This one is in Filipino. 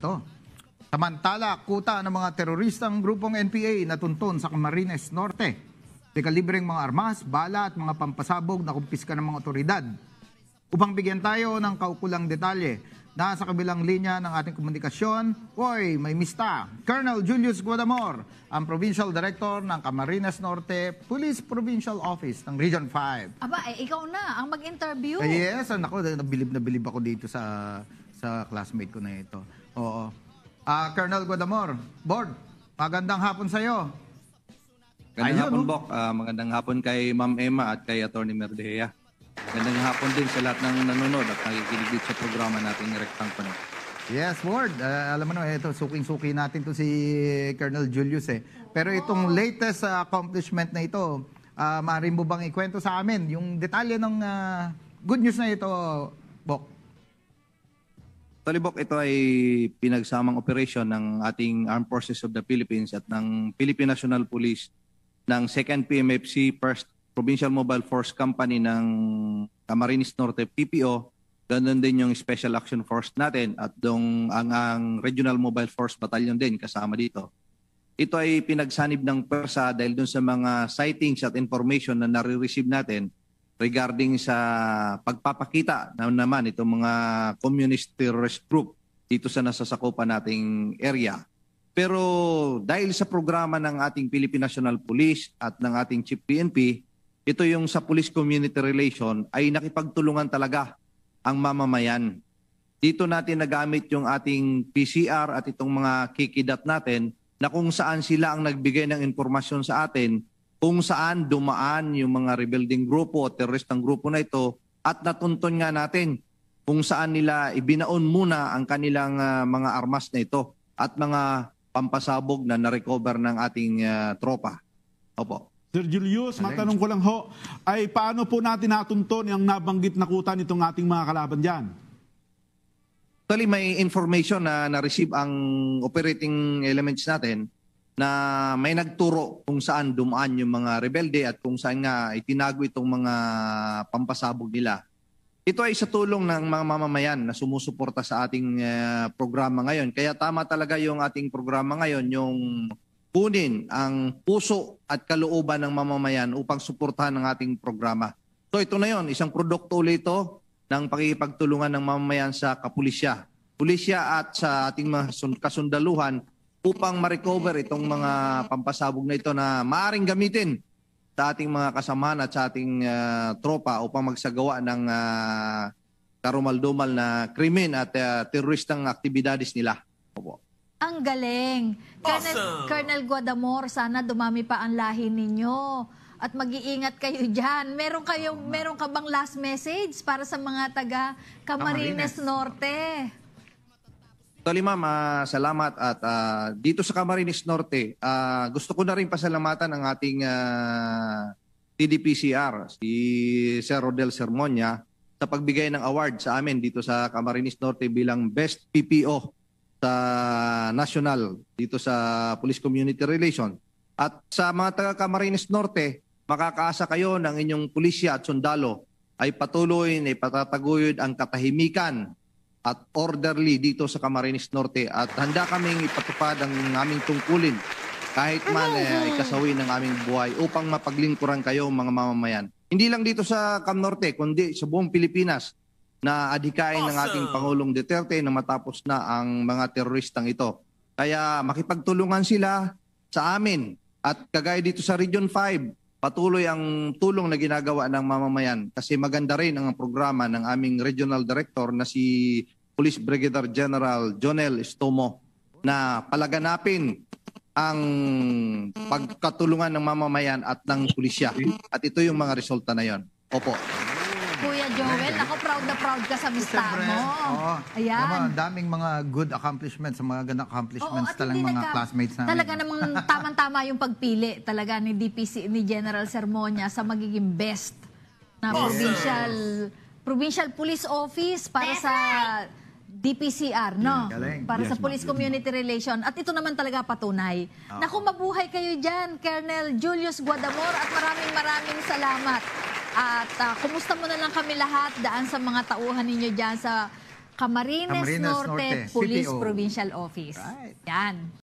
Ito. Samantala, kuta ng mga teroristang grupong NPA natunton sa Camarines Norte. Dekalibreng mga armas, bala at mga pampasabog na kumpiska ng mga otoridad. Upang bigyan tayo ng kaukulang detalye, nasa kabilang linya ng ating komunikasyon, Oy, may mista, Colonel Julius Guadamor, ang Provincial Director ng Camarines Norte Police Provincial Office ng Region 5. Aba, eh, ikaw na ang mag-interview. Eh, yes, ah, ako, nabilib na bilib ako dito sa sa classmate ko na ito. Oo. Uh, Colonel Guadamor, board, magandang hapon sa iyo. Magandang Ayun, hapon, Bok. Uh, magandang hapon kay Ma'am Emma at kay Attorney Merdehea. Magandang hapon din sa lahat ng nanonood at nakikinig sa programa natin ni Rectang Panot. Yes, Ward. Uh, ah, alam mo no, ito, suking-suki natin to si Colonel Julius eh. Pero itong oh. latest uh, accomplishment na ito, uh, maaari mo bang ikwento sa amin yung detalye ng uh, good news na ito, Bok? Talibok, ito ay pinagsamang operasyon ng ating Armed Forces of the Philippines at ng Philippine National Police ng 2nd PMFC, 1st Provincial Mobile Force Company ng Camarines Norte PPO. Ganun din yung Special Action Force natin at dong ang, ang Regional Mobile Force Battalion din kasama dito. Ito ay pinagsanib ng PERSA dahil doon sa mga sightings at information na nare-receive natin regarding sa pagpapakita na naman itong mga communist terrorist group dito sa nasasakupan nating area. Pero dahil sa programa ng ating Philippine National Police at ng ating Chief PNP, ito yung sa police community relation ay nakipagtulungan talaga ang mamamayan. Dito natin nagamit yung ating PCR at itong mga kikidat natin na kung saan sila ang nagbigay ng impormasyon sa atin kung saan dumaan yung mga rebuilding grupo o terroristang grupo na ito at natunton nga natin kung saan nila ibinaon muna ang kanilang uh, mga armas na ito at mga pampasabog na na-recover ng ating uh, tropa. Opo. Sir Julius, Alin. matanong ko lang ho, ay paano po natin natunton yung nabanggit na kuta nitong ating mga kalaban dyan? Actually, may information na na-receive ang operating elements natin na may nagturo kung saan dumaan yung mga rebelde at kung saan nga itinago itong mga pampasabog nila. Ito ay sa tulong ng mga mamamayan na sumusuporta sa ating uh, programa ngayon. Kaya tama talaga yung ating programa ngayon, yung kunin ang puso at kalooban ng mamamayan upang suportahan ang ating programa. So ito na yon, isang produkto ulit ito ng pakikipagtulungan ng mamamayan sa kapulisya. Pulisya at sa ating mga kasundaluhan upang ma-recover itong mga pampasabog na ito na maaring gamitin sa ating mga kasamahan at sa ating uh, tropa upang magsagawa ng uh, karumaldumal na krimen at uh, teroristang aktibidades nila. Opo. Ang galing. Colonel, awesome. Colonel Guadamor, sana dumami pa ang lahi ninyo at mag-iingat kayo diyan. Meron kayong meron ka bang last message para sa mga taga Camarines, Camarines. Norte? Actually, ma'am, ah, salamat. At ah, dito sa Camarines Norte, ah, gusto ko na rin pasalamatan ang ating ah, TDPCR, si Sir Rodel Sermonia, sa pagbigay ng award sa amin dito sa Camarines Norte bilang Best PPO sa National dito sa Police Community Relation. At sa mga taga Camarines Norte, makakaasa kayo ng inyong pulisya at sundalo ay patuloy na ipatataguyod ang katahimikan at orderly dito sa Camarines Norte at handa kaming ipatupad ang aming tungkulin kahit man eh, ikasawi ng aming buhay upang mapaglingkuran kayo mga mamamayan. Hindi lang dito sa Cam Norte kundi sa buong Pilipinas na adhikain awesome. ng ating Pangulong Duterte na matapos na ang mga teroristang ito. Kaya makipagtulungan sila sa amin at kagaya dito sa Region 5 patuloy ang tulong na ginagawa ng mamamayan kasi maganda rin ang programa ng aming regional director na si Police Brigadier General Jonel Estomo na palaganapin ang pagkatulungan ng mamamayan at ng pulisya. At ito yung mga resulta na yon. Opo. Kuya Joel. Ako, proud na proud ka sa mista mo. Oo. Ayan. Naman, daming mga good accomplishments, mga ganang accomplishments Oo, talang mga classmates namin. Talaga namang tamang-tama yung pagpili talaga ni DPC, ni General Sermonia sa magiging best na provincial provincial police office para sa DPCR, no? Para sa Police Community Relation. At ito naman talaga patunay. Naku, mabuhay kayo dyan, Colonel Julius Guadamor, at maraming maraming salamat. At uh, kumusta mo na lang kami lahat daan sa mga tauhan ninyo dyan sa Camarines, Camarines Norte, Norte Police CPO. Provincial Office. Right. Yan.